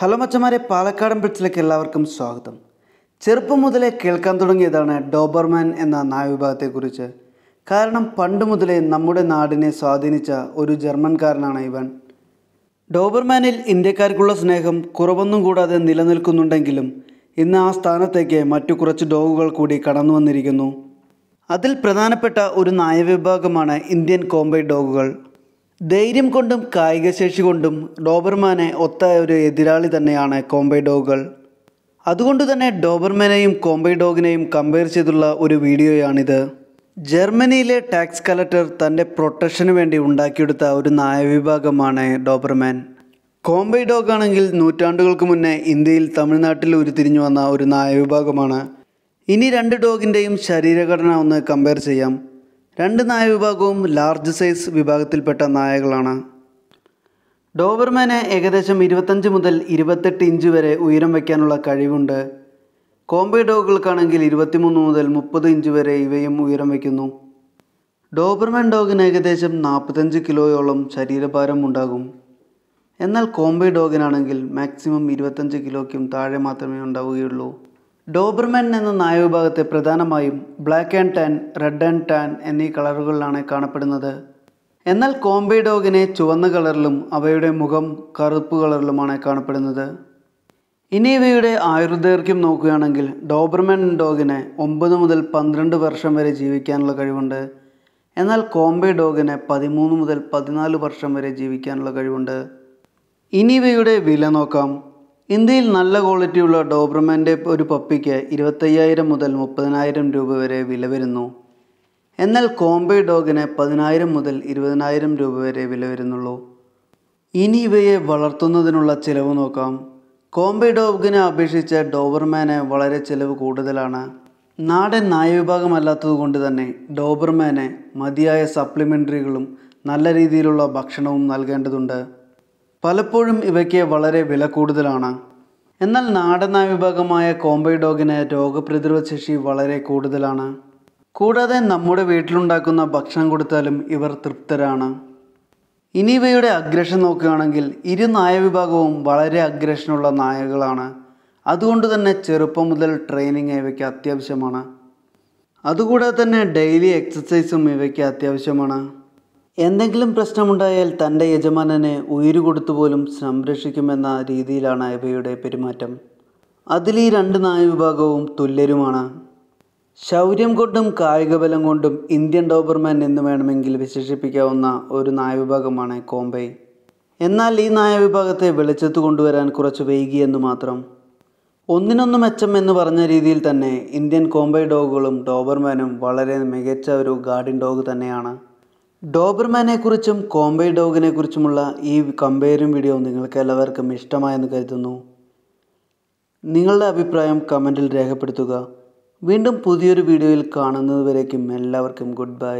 hello മച്ചമാരെ പാലക്കാടൻ പിറ്റ്സിലേക്ക് എല്ലാവർക്കും സ്വാഗതം ചെറുപ്പം മുതലേ കേൾക്കാൻ തുടങ്ങിയതാണ് ഡോബർമാൻ എന്ന നായവിഭാഗത്തെക്കുറിച്ച് കാരണം പണ്ട് മുതലേ നമ്മുടെ നാടിനെ സ്വാധീനിച്ച ഒരു ജർമ്മൻകാരനാണ് ഇവൻ ഡോബർമാനിൽ ഇന്ത്യക്കാർക്കുള്ള സ്നേഹം കുറവൊന്നും കൂടാതെ നിലനിൽക്കുന്നുണ്ടെങ്കിലും ഇന്ന് ആ സ്ഥാനത്തേക്ക് മറ്റു കുറച്ച് ഡോഗുകൾ കൂടി കടന്നു വന്നിരിക്കുന്നു അതിൽ പ്രധാനപ്പെട്ട ഒരു നായവിഭാഗമാണ് ഇന്ത്യൻ കോംബൈ ഡോഗുകൾ ധൈര്യം കൊണ്ടും കായികശേഷി കൊണ്ടും ഡോബർമാനെ ഒത്ത ഒരു എതിരാളി തന്നെയാണ് കോംബൈ ഡോഗുകൾ അതുകൊണ്ട് തന്നെ ഡോബർമാനെയും കോംബൈ ഡോഗിനെയും കമ്പയർ ചെയ്തുള്ള ഒരു വീഡിയോയാണിത് ജർമ്മനിയിലെ ടാക്സ് കളക്ടർ തൻ്റെ പ്രൊട്ടക്ഷന് വേണ്ടി ഉണ്ടാക്കിയെടുത്ത ഒരു നായവിഭാഗമാണ് ഡോബർമാൻ കോംബൈ ഡോഗ് ആണെങ്കിൽ നൂറ്റാണ്ടുകൾക്ക് മുന്നേ ഇന്ത്യയിൽ തമിഴ്നാട്ടിൽ ഉരുത്തിരിഞ്ഞു വന്ന ഒരു നായവിഭാഗമാണ് ഇനി രണ്ട് ഡോഗിൻ്റെയും ശരീരഘടന ഒന്ന് കമ്പയർ ചെയ്യാം രണ്ട് നായ വിഭാഗവും ലാർജ് സൈസ് വിഭാഗത്തിൽപ്പെട്ട നായകളാണ് ഡോബർമാന് ഏകദേശം ഇരുപത്തഞ്ച് മുതൽ ഇരുപത്തെട്ട് ഇഞ്ച് വരെ ഉയരം വയ്ക്കാനുള്ള കഴിവുണ്ട് കോംബൈ ഡോഗുകൾക്കാണെങ്കിൽ ഇരുപത്തിമൂന്ന് മുതൽ മുപ്പത് ഇഞ്ച് വരെ ഇവയും ഉയരം വയ്ക്കുന്നു ഡോബർമാൻ ഡോഗിന് ഏകദേശം നാൽപ്പത്തഞ്ച് കിലോയോളം ശരീരഭാരം ഉണ്ടാകും എന്നാൽ കോംബൈ ഡോഗിനാണെങ്കിൽ മാക്സിമം ഇരുപത്തഞ്ച് കിലോയ്ക്കും താഴെ മാത്രമേ ഉണ്ടാവുകയുള്ളൂ ഡോബർമാൻ എന്ന നായവിഭാഗത്തെ പ്രധാനമായും black and tan red and tan എന്നീ കളറുകളിലാണ് കാണപ്പെടുന്നത് എന്നാൽ കോംബേ ഡോഗിനെ ചുവന്ന കളറിലും അവയുടെ മുഖം കറുപ്പ് കളറിലുമാണ് കാണപ്പെടുന്നത് ഇനി ഇവയുടെ ആയുർദൈർഘ്യം നോക്കുകയാണെങ്കിൽ ഡോബർമാൻ ഡോഗിന് ഒമ്പത് മുതൽ പന്ത്രണ്ട് വർഷം വരെ ജീവിക്കാനുള്ള കഴിവുണ്ട് എന്നാൽ കോംബെ ഡോഗിന് പതിമൂന്ന് മുതൽ പതിനാല് വർഷം വരെ ജീവിക്കാനുള്ള കഴിവുണ്ട് ഇനി ഇവയുടെ വില നോക്കാം ഇന്ത്യയിൽ നല്ല ക്വാളിറ്റിയുള്ള ഡോബ്രമാൻ്റെ ഒരു പപ്പിക്ക് ഇരുപത്തയ്യായിരം മുതൽ മുപ്പതിനായിരം രൂപ വരെ വില വരുന്നു എന്നാൽ കോംബൈ ഡോഗിന് പതിനായിരം മുതൽ ഇരുപതിനായിരം രൂപ വരെ വില വരുന്നുള്ളൂ ഇനി ഇവയെ വളർത്തുന്നതിനുള്ള ചിലവ് നോക്കാം കോംബൈ ഡോഗിനെ അപേക്ഷിച്ച് ഡോബർമാന് വളരെ ചിലവ് കൂടുതലാണ് നാടൻ നായവിഭാഗമല്ലാത്തതുകൊണ്ട് തന്നെ ഡോബർമാന് മതിയായ സപ്ലിമെൻ്ററികളും നല്ല രീതിയിലുള്ള ഭക്ഷണവും നൽകേണ്ടതുണ്ട് പലപ്പോഴും ഇവയ്ക്ക് വളരെ വില കൂടുതലാണ് എന്നാൽ നാടൻ നായ വിഭാഗമായ കോംബൈ ഡോഗിന് രോഗപ്രതിരോധ ശേഷി വളരെ കൂടുതലാണ് കൂടാതെ നമ്മുടെ വീട്ടിലുണ്ടാക്കുന്ന ഭക്ഷണം കൊടുത്താലും ഇവർ തൃപ്തരാണ് ഇനി ഇവയുടെ അഗ്രഷൻ നോക്കുകയാണെങ്കിൽ ഇരു നായ വിഭാഗവും വളരെ അഗ്രഷനുള്ള നായകളാണ് അതുകൊണ്ട് തന്നെ ചെറുപ്പം മുതൽ ട്രെയിനിങ് ഇവയ്ക്ക് അത്യാവശ്യമാണ് അതുകൂടാതെ തന്നെ ഡെയിലി എക്സസൈസും ഇവയ്ക്ക് അത്യാവശ്യമാണ് എന്തെങ്കിലും പ്രശ്നമുണ്ടായാൽ തൻ്റെ യജമാനനെ ഉയിരു പോലും സംരക്ഷിക്കുമെന്ന രീതിയിലാണ് ഇവയുടെ പെരുമാറ്റം അതിൽ ഈ രണ്ട് നായ വിഭാഗവും തുല്യരുമാണ് ശൗര്യം കൊണ്ടും കായികബലം കൊണ്ടും ഇന്ത്യൻ ഡോബർമാൻ എന്ന് വേണമെങ്കിൽ വിശേഷിപ്പിക്കാവുന്ന ഒരു വിഭാഗമാണ് കോംബൈ എന്നാൽ ഈ നായ വിഭാഗത്തെ വെളിച്ചത്ത് കൊണ്ടുവരാൻ കുറച്ച് വൈകിയെന്ന് മാത്രം ഒന്നിനൊന്ന് മെച്ചം എന്ന് പറഞ്ഞ രീതിയിൽ തന്നെ ഇന്ത്യൻ കോംബൈ ഡോഗുകളും ഡോബർമാനും വളരെ മികച്ച ഒരു ഗാർഡിൻ ഡോഗ് തന്നെയാണ് ഡോബർമാനെക്കുറിച്ചും കോംബൈ ഡോഗിനെക്കുറിച്ചുമുള്ള ഈ കമ്പയറും വീഡിയോ നിങ്ങൾക്ക് എല്ലാവർക്കും ഇഷ്ടമായെന്ന് കരുതുന്നു നിങ്ങളുടെ അഭിപ്രായം കമൻറ്റിൽ രേഖപ്പെടുത്തുക വീണ്ടും പുതിയൊരു വീഡിയോയിൽ കാണുന്നതുവരേക്കും എല്ലാവർക്കും ഗുഡ് ബൈ